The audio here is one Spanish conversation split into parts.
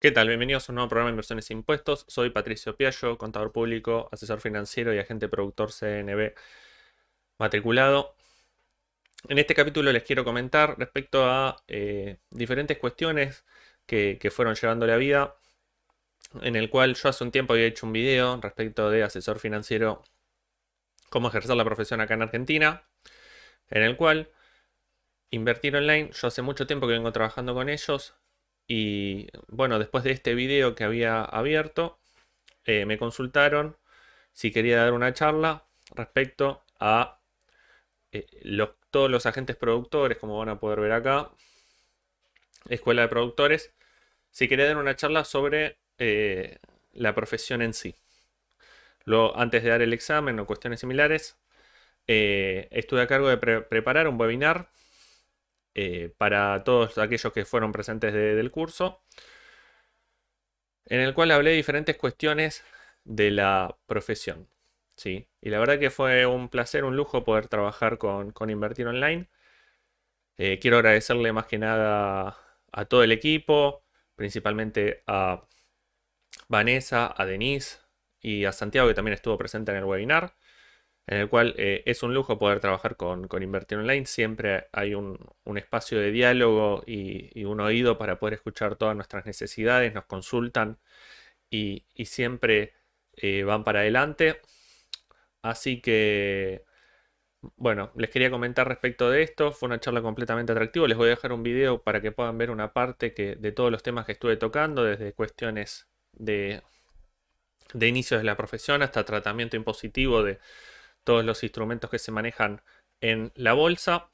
¿Qué tal? Bienvenidos a un nuevo programa de Inversiones e Impuestos. Soy Patricio Piallo, contador público, asesor financiero y agente productor CNB matriculado. En este capítulo les quiero comentar respecto a eh, diferentes cuestiones que, que, fueron llevando la vida, en el cual yo hace un tiempo había hecho un video respecto de asesor financiero, cómo ejercer la profesión acá en Argentina, en el cual Invertir Online, yo hace mucho tiempo que vengo trabajando con ellos, y bueno, después de este video que había abierto, eh, me consultaron si quería dar una charla respecto a eh, todos los agentes productores, como van a poder ver acá, Escuela de Productores, si quería dar una charla sobre eh, la profesión en sí. Luego, antes de dar el examen o cuestiones similares, estuve a cargo de preparar un webinar eh, para todos aquellos que fueron presentes del curso, en el cual hablé de diferentes cuestiones de la profesión. ¿sí? Y la verdad que fue un placer, un lujo poder trabajar con, Invertir Online. Eh, quiero agradecerle más que nada a todo el equipo, principalmente a Vanessa, a Denise y a Santiago que también estuvo presente en el webinar en el cual eh, es un lujo poder trabajar con, Invertir Online. Siempre hay un, espacio de diálogo y, un oído para poder escuchar todas nuestras necesidades, nos consultan y, siempre eh, van para adelante. Así que, bueno, les quería comentar respecto de esto. Fue una charla completamente atractiva. Les voy a dejar un video para que puedan ver una parte que, de todos los temas que estuve tocando, desde cuestiones de, de inicios de la profesión hasta tratamiento impositivo de todos los instrumentos que se manejan en la bolsa,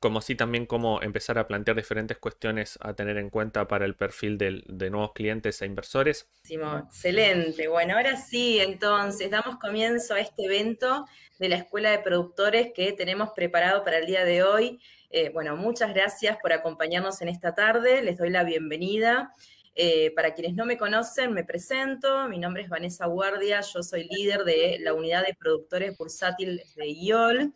como así también cómo empezar a plantear diferentes cuestiones a tener en cuenta para el perfil de, nuevos clientes e inversores. Excelente. Bueno, ahora sí, entonces damos comienzo a este evento de la Escuela de Productores que tenemos preparado para el día de hoy. Eh, bueno, muchas gracias por acompañarnos en esta tarde. Les doy la bienvenida. Eh, para quienes no me conocen, me presento. Mi nombre es Vanessa Guardia, yo soy líder de la unidad de productores bursátiles de IOL.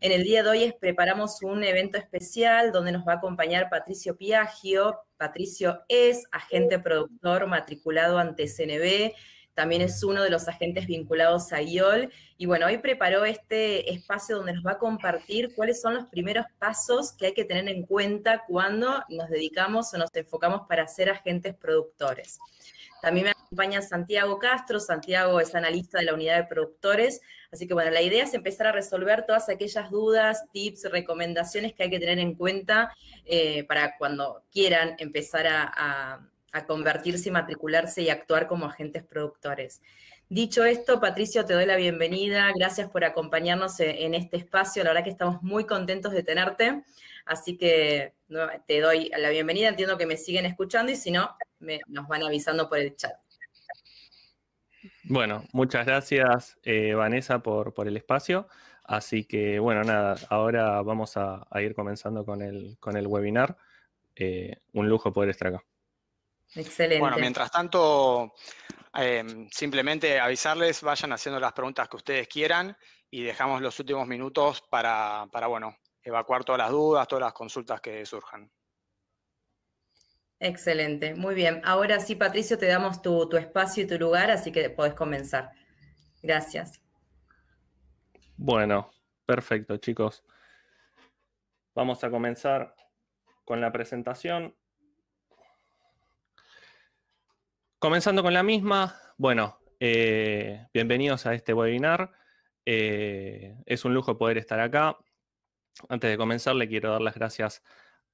En el día de hoy preparamos un evento especial donde nos va a acompañar Patricio Piaggio. Patricio es agente productor matriculado ante CNB también es uno de los agentes vinculados a IOL. Y bueno, hoy preparó este espacio donde nos va a compartir cuáles son los primeros pasos que hay que tener en cuenta cuando nos dedicamos o nos enfocamos para ser agentes productores. También me acompaña Santiago Castro. Santiago es analista de la unidad de productores. Así que bueno, la idea es empezar a resolver todas aquellas dudas, tips, recomendaciones que hay que tener en cuenta eh, para cuando quieran empezar a a convertirse, y matricularse y actuar como agentes productores. Dicho esto, Patricio, te doy la bienvenida. Gracias por acompañarnos e-, en este espacio. La verdad que estamos muy contentos de tenerte. Así que te doy la bienvenida. Entiendo que me siguen escuchando y si no, nos van avisando por el chat. Bueno, muchas gracias eh, Vanessa por, el espacio. Así que bueno, nada, ahora vamos a, ir comenzando con el, con el webinar. Eh, un lujo poder estar acá. Excelente. Bueno, mientras tanto, eh, simplemente avisarles, vayan haciendo las preguntas que ustedes quieran y dejamos los últimos minutos para, bueno, evacuar todas las dudas, todas las consultas que surjan. Excelente, muy bien. Ahora sí, Patricio, te damos tu, tu espacio y tu lugar, así que podés comenzar. Gracias. Bueno, perfecto, chicos. Vamos a comenzar con la presentación. comenzando con la misma, bueno, eh, bienvenidos a este webinar. Eh, es un lujo poder estar acá. Antes de comenzar, le quiero dar las gracias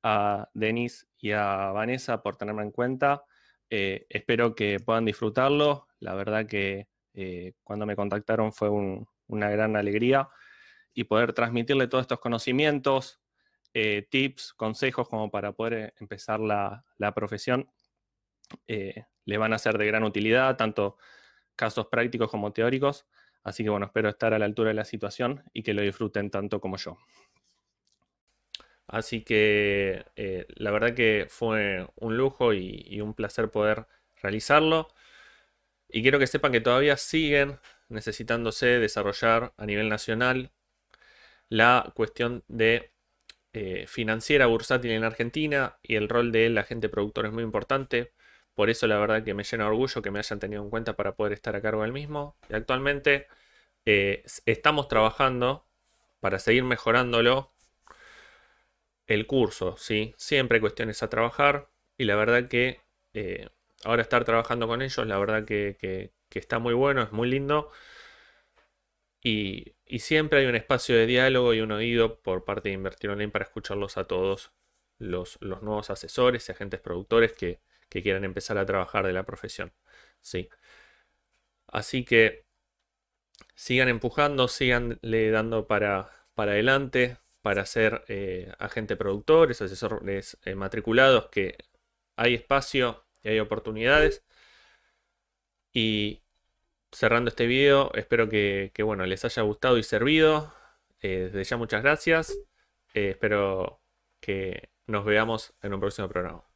a Denis y a Vanessa por tenerme en cuenta. Eh, espero que puedan disfrutarlo. La verdad que cuando me contactaron fue una gran alegría y poder transmitirle todos estos conocimientos, tips, consejos como para poder empezar la profesión. Eh, les van a ser de gran utilidad, tanto casos prácticos como teóricos. Así que bueno, espero estar a la altura de la situación y que lo disfruten tanto como yo. Así que eh, la verdad que fue un lujo y, un placer poder realizarlo. Y quiero que sepan que todavía siguen necesitándose desarrollar a nivel nacional la cuestión de eh, financiera bursátil en Argentina y el rol de la agente productor es muy importante. Por eso la verdad que me llena de orgullo que me hayan tenido en cuenta para poder estar a cargo del mismo. Y actualmente eh, estamos trabajando para seguir mejorándolo el curso, ¿sí? Siempre hay cuestiones a trabajar y la verdad que eh, ahora estar trabajando con ellos, la verdad que, que, está muy bueno, es muy lindo. Y, y, siempre hay un espacio de diálogo y un oído por parte de Invertir Online para escucharlos a todos los, los nuevos asesores y agentes productores que, que quieran empezar a trabajar de la profesión. ¿sí? Así que sigan empujando, sigan le dando para, para adelante, para ser agentes eh, agente productores, asesores eh, matriculados, que hay espacio y hay oportunidades. Y cerrando este video, espero que, bueno, les haya gustado y servido. Eh, desde ya muchas gracias. espero que nos veamos en un próximo programa.